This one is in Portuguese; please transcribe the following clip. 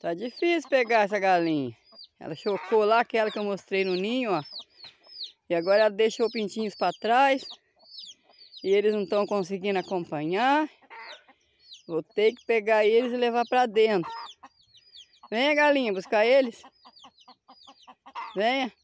Tá difícil pegar essa galinha. Ela chocou lá aquela que eu mostrei no ninho, ó. E agora ela deixou pintinhos para trás. E eles não estão conseguindo acompanhar. Vou ter que pegar eles e levar para dentro. Venha, galinha, buscar eles. Venha.